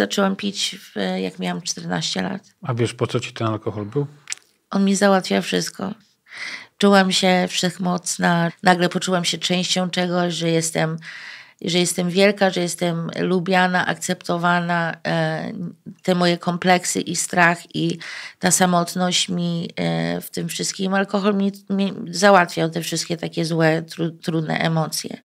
Zaczęłam pić, w, jak miałam 14 lat. A wiesz, po co ci ten alkohol był? On mi załatwiał wszystko. Czułam się wszechmocna. Nagle poczułam się częścią czegoś, że jestem, że jestem wielka, że jestem lubiana, akceptowana. E, te moje kompleksy i strach i ta samotność mi e, w tym wszystkim. Alkohol mi, mi załatwiał te wszystkie takie złe, tru, trudne emocje.